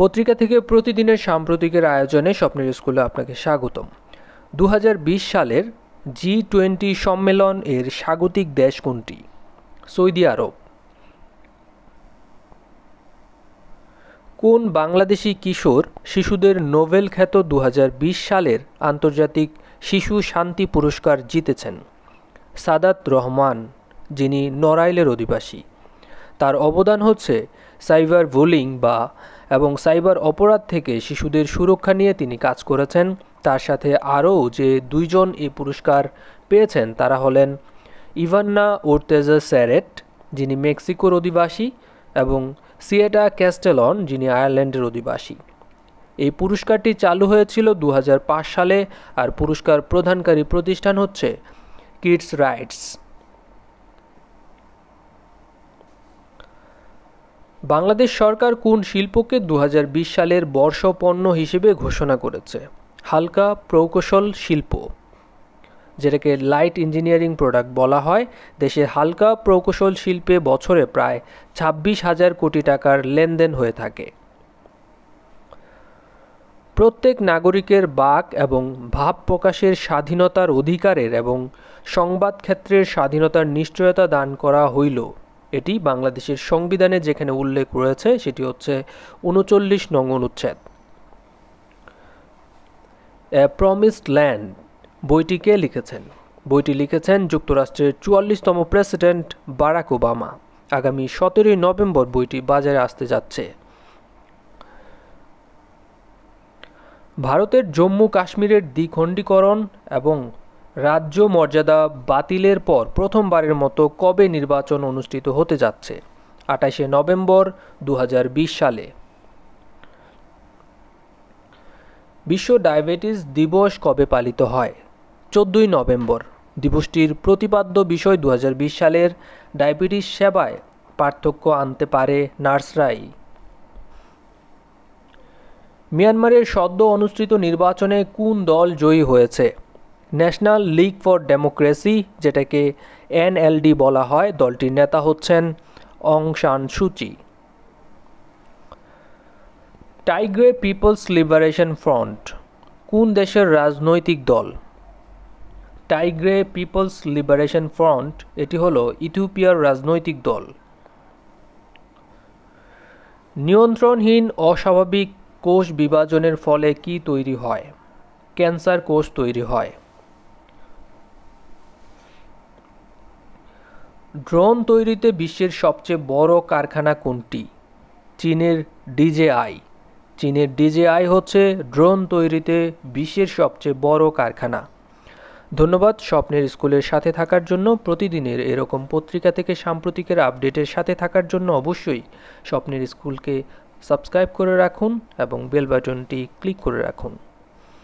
পত্রিকা থেকে প্রতিদিনের সাম্প্রতিকের আয়োজনে স্বপ্নের স্কুলে আপনাকে স্বাগতম দু সালের জি টোয়েন্টি সম্মেলন এর স্বাগতিক দেশ কোনটি সৌদি আরব কোন বাংলাদেশি কিশোর শিশুদের নোবেল খ্যাত দু সালের আন্তর্জাতিক শিশু শান্তি পুরস্কার জিতেছেন সাদাত রহমান যিনি নড়াইলের অধিবাসী তার অবদান হচ্ছে সাইবার বোলিং বা এবং সাইবার অপরাধ থেকে শিশুদের সুরক্ষা নিয়ে তিনি কাজ করেছেন তার সাথে আরও যে দুইজন এই পুরস্কার পেয়েছেন তারা হলেন ইভান্না ওর্তেজা স্যারেট যিনি মেক্সিকোর অধিবাসী এবং সিয়েটা ক্যাস্টেলন যিনি আয়ারল্যান্ডের অধিবাসী এই পুরস্কারটি চালু হয়েছিল দু সালে আর পুরস্কার প্রদানকারী প্রতিষ্ঠান হচ্ছে কিডস রাইটস বাংলাদেশ সরকার কোন শিল্পকে দু সালের বর্ষপণ্য হিসেবে ঘোষণা করেছে হালকা প্রকৌশল শিল্প যেটাকে লাইট ইঞ্জিনিয়ারিং প্রোডাক্ট বলা হয় দেশের হালকা প্রকৌশল শিল্পে বছরে প্রায় ছাব্বিশ হাজার কোটি টাকার লেনদেন হয়ে থাকে প্রত্যেক নাগরিকের বাক এবং ভাব প্রকাশের স্বাধীনতার অধিকারের এবং সংবাদ ক্ষেত্রের স্বাধীনতার নিশ্চয়তা দান করা হইল এটি বাংলাদেশের সংবিধানে যেখানে উল্লেখ রয়েছে সেটি হচ্ছে উনচল্লিশ নং অনুচ্ছেদ প্রমিসড ল্যান্ড বইটিকে লিখেছেন বইটি লিখেছেন যুক্তরাষ্ট্রের চুয়াল্লিশতম প্রেসিডেন্ট বারাক ওবামা আগামী সতেরোই নভেম্বর বইটি বাজারে আসতে যাচ্ছে ভারতের জম্মু কাশ্মীরের দ্বিখণ্ডীকরণ এবং রাজ্য মর্যাদা বাতিলের পর প্রথমবারের মতো কবে নির্বাচন অনুষ্ঠিত হতে যাচ্ছে আটাইশে নভেম্বর দু সালে বিশ্ব ডায়াবেটিস দিবস কবে পালিত হয় চোদ্দই নভেম্বর দিবসটির প্রতিপাদ্য বিষয় দু সালের ডায়াবেটিস সেবায় পার্থক্য আনতে পারে নার্সরাই মিয়ানমারের সদ্য অনুষ্ঠিত নির্বাচনে কোন দল জয়ী হয়েছে ন্যাশনাল লিগ ফর ডেমোক্রেসি যেটাকে এনএলডি বলা হয় দলটির নেতা হচ্ছেন Aung San Suu Kyi Tigray people's liberation front কোন দেশের রাজনৈতিক দল টাইগ্রে পিপলস লিবারেশন ফ্রন্ট এটি হলো ইথিওপিয়ার রাজনৈতিক দল নিয়ন্ত্রণহীন অস্বাভাবিক কোষ বিভাজনের ফলে কি তৈরি হয় ক্যান্সার কোষ তৈরি হয় ড্রোন তৈরিতে বিশ্বের সবচেয়ে বড় কারখানা কোনটি চীনের ডিজেআই চীনের ডিজেআই হচ্ছে ড্রোন তৈরিতে বিশ্বের সবচেয়ে বড় কারখানা ধন্যবাদ স্বপ্নের স্কুলের সাথে থাকার জন্য প্রতিদিনের এরকম পত্রিকা থেকে সাম্প্রতিকের আপডেটের সাথে থাকার জন্য অবশ্যই স্বপ্নের স্কুলকে সাবস্ক্রাইব করে রাখুন এবং বেল বাটনটি ক্লিক করে রাখুন